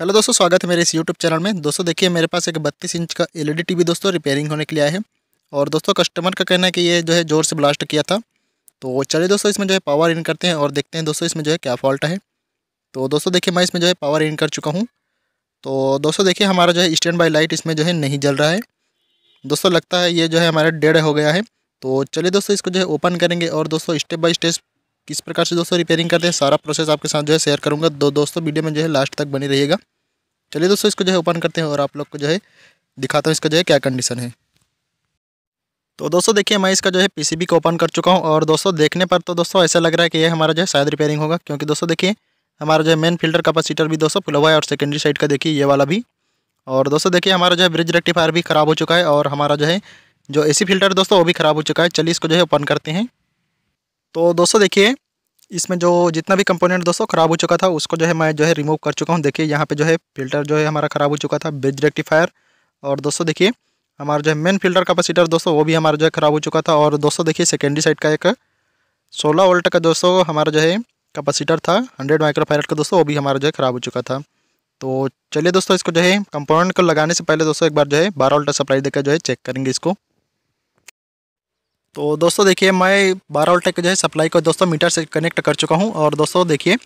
hello दोस्तों स्वागत है मेरे इस यूट्यूब चैनल में दोस्तों देखिए मेरे पास एक बत्तीस इंच का एलईडी टीवी e दोस्तों रिपेयरिंग होने के लिए आया है और दोस्तों कस्टमर का कहना है कि ये जो है ज़ोर से ब्लास्ट किया था तो चलिए दोस्तों इसमें जो है पावर इन करते हैं और देखते हैं दोस्तों इसमें जो है क्या फॉल्ट है तो दोस्तों देखिए मैं इसमें जो है पावर इन कर चुका हूँ तो दोस्तों देखिए हमारा जो है स्टैंड बाई लाइट इसमें जो है नहीं जल रहा है दोस्तों लगता है ये जो है हमारा डेढ़ हो गया है तो चलिए दोस्तों इसको जो है ओपन करेंगे और दोस्तों स्टेप बाई स्टेप किस प्रकार से दोस्तों रिपेयरिंग करते हैं सारा प्रोसेस आपके साथ जो है शेयर करूँगा दो दोस्तों वीडियो में जो है लास्ट तक बनी रहिएगा चलिए दोस्तों इसको जो है ओपन करते हैं और आप लोग को जो है दिखाता हूँ इसका जो है क्या कंडीशन है तो दोस्तों देखिए मैं इसका जो है पीसीबी को ओपन कर चुका हूँ और दोस्तों देखने पर तो दोस्तों ऐसा लग रहा है कि ये हमारा जो है शायद रिपेयरिंग होगा क्योंकि दोस्तों देखिए हमारा जो है मेन फिल्टर कैपेसिटर भी दोस्तों खुला हुआ है और सेकेंडरी साइड का देखिए ये वाला भी और दोस्तों देखिए हमारा जो है ब्रिज रेक्टिफायर भी खराब हो चुका है और हमारा जो है जो एसी फिल्टर दोस्तों वो भी खराब हो चुका है चलिए इसको जो है ओपन करते हैं तो दोस्तों देखिए इसमें जो जितना भी कंपोनेंट दोस्तों ख़राब हो चुका था उसको जो है मैं जो है रिमूव कर चुका हूँ देखिए यहाँ पे जो है फिल्टर जो है हमारा ख़राब हो चुका था ब्रिज रेक्टिफायर और दोस्तों देखिए हमारा जो है मेन फिल्टर कैपेसिटर दोस्तों वो भी हमारा जो है ख़राब हो चुका था और दोस्तों देखिए सेकेंडरी साइड का एक सोलह वोल्ट का दोस्तों हमारा जो है कैपेसिटर था हंड्रेड माइक्रोफायरट का दोस्तों वो भी हमारा जो है ख़राब हो चुका था तो चलिए दोस्तों इसको जो है कंपोनेंट को लगाने से पहले दोस्तों एक बार जो है बारह वोल्ट सप्लाई देकर जो है चेक करेंगे इसको तो दोस्तों देखिए मैं बारह वोल्ट का जो है सप्लाई को दोस्तों मीटर से कनेक्ट कर चुका हूँ और दोस्तों देखिए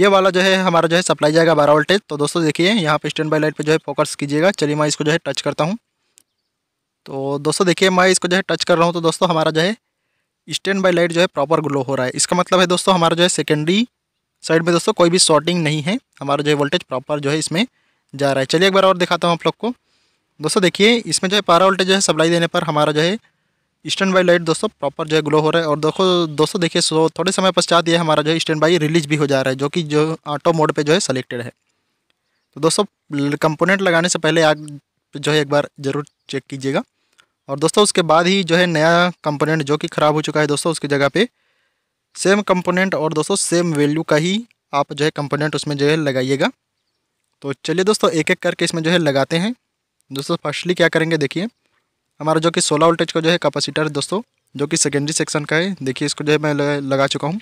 ये वाला जो है हमारा जो है सप्लाई जाएगा बारह वोल्टेज तो दोस्तों देखिए यहाँ पे स्टैंड बाई लाइट पे जो है फोकस कीजिएगा चलिए मैं इसको जो है टच करता हूँ तो दोस्तों देखिए मैं इसको जो है टच कर रहा हूँ तो दोस्तों हमारा जो है स्टैंड बाई लाइट जो है प्रॉपर ग्लो हो रहा है इसका मतलब है दोस्तों हमारा जो है सेकेंडरी साइड में दोस्तों कोई भी शॉर्टिंग नहीं है हमारा जो है वोल्टेज प्रॉपर जो है इसमें जा रहा है चलिए एक बार और दिखाता हूँ आप लोग को दोस्तों देखिए इसमें जो है पारा वोल्टेज जो है सप्लाई देने पर हमारा जो है स्टैंड बाई लाइट दोस्तों प्रॉपर जो है ग्लो हो रहा है और देखो दोस्तों देखिए सो थोड़े समय पश्चात ये हमारा जो है स्टैंड बाई रिलीज भी हो जा रहा है जो कि जो ऑटो मोड पे जो है सेलेक्टेड है तो दोस्तों कंपोनेंट लगाने से पहले आग जो है एक बार ज़रूर चेक कीजिएगा और दोस्तों उसके बाद ही जो है नया कंपोनेंट जो कि ख़राब हो चुका है दोस्तों उसकी जगह पर सेम कम्पोनेंट और दोस्तों सेम वैल्यू का ही आप जो है कंपोनेंट उसमें जो है लगाइएगा तो चलिए दोस्तों एक एक करके इसमें जो है लगाते हैं दोस्तों फर्स्टली क्या करेंगे देखिए हमारा जो कि सोलह वोल्टेज का जो है कैपेसिटर है दोस्तों जो कि सेकेंडरी सेक्शन का है देखिए इसको जो है मैं लगा चुका हूँ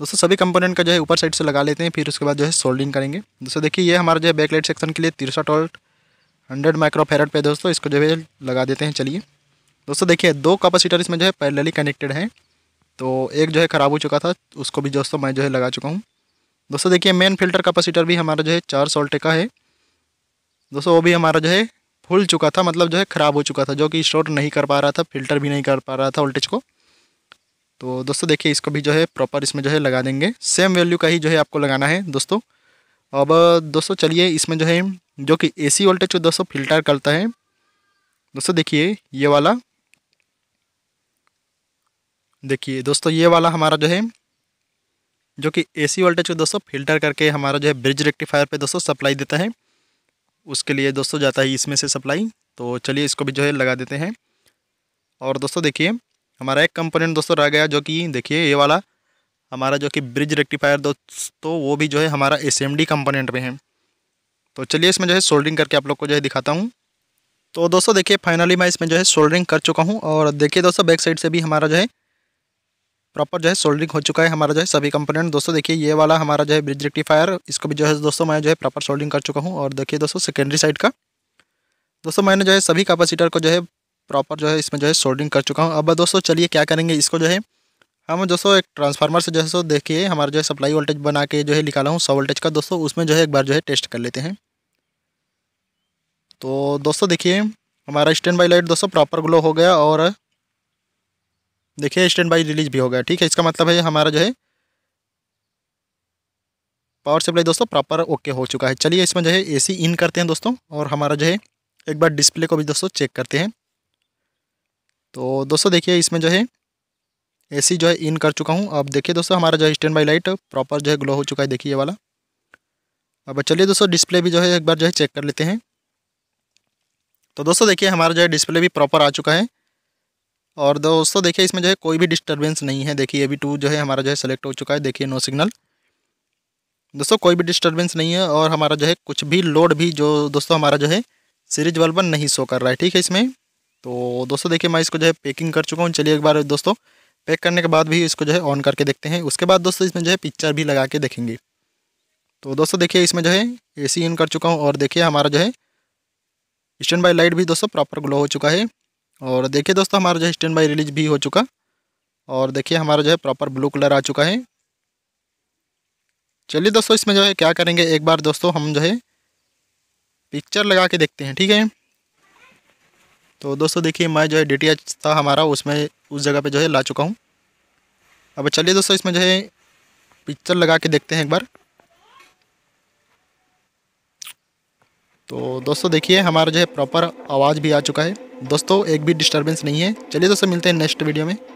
दोस्तों सभी कंपोनेंट का जो है ऊपर साइड से लगा लेते हैं फिर उसके बाद जो है सोल्डिंग करेंगे दोस्तों देखिए ये हमारा जो है बैकलाइट सेक्शन के लिए तिरसठ वोल्ट हंड्रेड माइक्रोफेरेट पे दोस्तों इसको जो है लगा देते हैं चलिए दोस्तों देखिए दो कैपेसिटर इसमें जो है पैरेलली कनेक्टेड है तो एक जो है ख़राब हो चुका था उसको भी दोस्तों मैं जो है लगा चुका हूँ दोस्तों देखिए मेन फिल्टर कैपेसिटर भी हमारा जो है चार सोल्टे का है दोस्तों वो भी हमारा जो है फूल चुका था मतलब जो है ख़राब हो चुका था जो कि स्टोर नहीं कर पा रहा था फिल्टर भी नहीं कर पा रहा था वोल्टेज को तो दोस्तों देखिए इसको भी जो है प्रॉपर इसमें जो है लगा देंगे सेम वैल्यू का ही जो है आपको लगाना है दोस्तों अब दोस्तों चलिए इसमें जो है जो कि सी वोल्टेज को दोस्तों फिल्टर करता है दोस्तों देखिए ये वाला देखिए दोस्तों ये वाला हमारा जो है जो कि एसी वोल्टेज को दोस्तों फिल्टर करके हमारा जो है ब्रिज रेक्टिफायर पे दोस्तों सप्लाई देता है उसके लिए दोस्तों जाता है इसमें से सप्लाई तो चलिए इसको भी जो है लगा देते हैं और दोस्तों देखिए हमारा एक कंपोनेंट दोस्तों रह गया जो कि देखिए ये वाला हमारा जो कि ब्रिज रेक्टिफायर दोस्तों वो भी जो है हमारा एस एम डी कंपोनेंट में है तो चलिए इसमें जो है सोल्डरिंग करके आप लोग को जो है दिखाता हूँ तो दोस्तों देखिए फाइनली मैं इसमें जो है सोल्डरिंग कर चुका हूँ और देखिए दोस्तों बैक साइड से भी हमारा जो है प्रॉपर जो है सोल्डरिंग हो चुका है हमारा जो है सभी कंपोनेंट दोस्तों देखिए ये वाला हमारा जो है ब्रिज रेक्टिफायर इसको भी जो है दोस्तों मैं जो है प्रॉपर सोल्डिंग कर चुका हूँ और देखिए दोस्तों सेकेंडरी साइड का दोस्तों मैंने जो है सभी कैपेसिटर को जो है प्रॉपर जो है इसमें जो है सोल्डिंग कर चुका हूँ अब दोस्तों चलिए क्या करेंगे इसको जो है हम दोस्तों एक ट्रांसफार्मर से जो है सो देखिए हमारा जो है सप्लाई वोल्टेज बना के जो है निकाला हूँ सौ वोल्टेज का दोस्तों उसमें जो है एक बार जो है टेस्ट कर लेते हैं तो दोस्तों देखिए हमारा स्टैंड बाई लाइट दोस्तों प्रॉपर ग्लो हो गया और देखिए स्टैंड बाई रिलीज भी हो गया ठीक है इसका मतलब है हमारा जो है पावर सप्लाई दोस्तों प्रॉपर ओके हो चुका है चलिए इसमें जो है एसी इन करते हैं दोस्तों और हमारा जो है एक बार डिस्प्ले को भी दोस्तों चेक करते हैं तो दोस्तों देखिए इसमें जो है एसी जो है इन कर चुका हूँ अब देखिए दोस्तों हमारा जो है स्टैंड बाई लाइट प्रॉपर जो है ग्लो हो चुका है देखिए ये वाला अब चलिए दोस्तों डिस्प्ले भी जो है एक बार जो है चेक कर लेते हैं तो दोस्तों देखिए हमारा जो है डिस्प्ले भी प्रॉपर आ चुका है और दोस्तों देखिए इसमें जो है कोई भी डिस्टर्बेंस नहीं है देखिए अभी टू जो है हमारा जो है सेलेक्ट हो चुका है देखिए नो सिग्नल दोस्तों कोई भी डिस्टर्बेंस नहीं है और हमारा जो है कुछ भी लोड भी जो दोस्तों हमारा जो है सीरीज बल्ब नहीं शो कर रहा है ठीक है इसमें तो दोस्तों देखिए मैं इसको जो है पैकिंग कर चुका हूँ चलिए एक बार दोस्तों पैक करने के बाद भी इसको जो है ऑन करके देखते हैं उसके बाद दोस्तों इसमें जो है पिक्चर भी लगा के देखेंगे तो दोस्तों देखिए इसमें जो है एसी इन कर चुका हूँ और देखिए हमारा जो है स्टैंड बाई लाइट भी दोस्तों प्रॉपर ग्लो हो चुका है और देखिए दोस्तों हमारा जो है स्टैंड बाई रिलीज भी हो चुका और देखिए हमारा जो है प्रॉपर ब्लू कलर आ चुका है चलिए दोस्तों इसमें जो है क्या करेंगे एक बार दोस्तों हम जो है पिक्चर लगा के देखते हैं ठीक है तो दोस्तों देखिए मैं जो है डी था हमारा उसमें उस जगह पे जो है ला चुका हूँ अब चलिए दोस्तों इसमें जो है पिक्चर लगा के देखते हैं एक बार तो दोस्तों देखिए हमारा जो है प्रॉपर आवाज़ भी आ चुका है दोस्तों एक भी डिस्टर्बेंस नहीं है चलिए दोस्तों मिलते हैं नेक्स्ट वीडियो में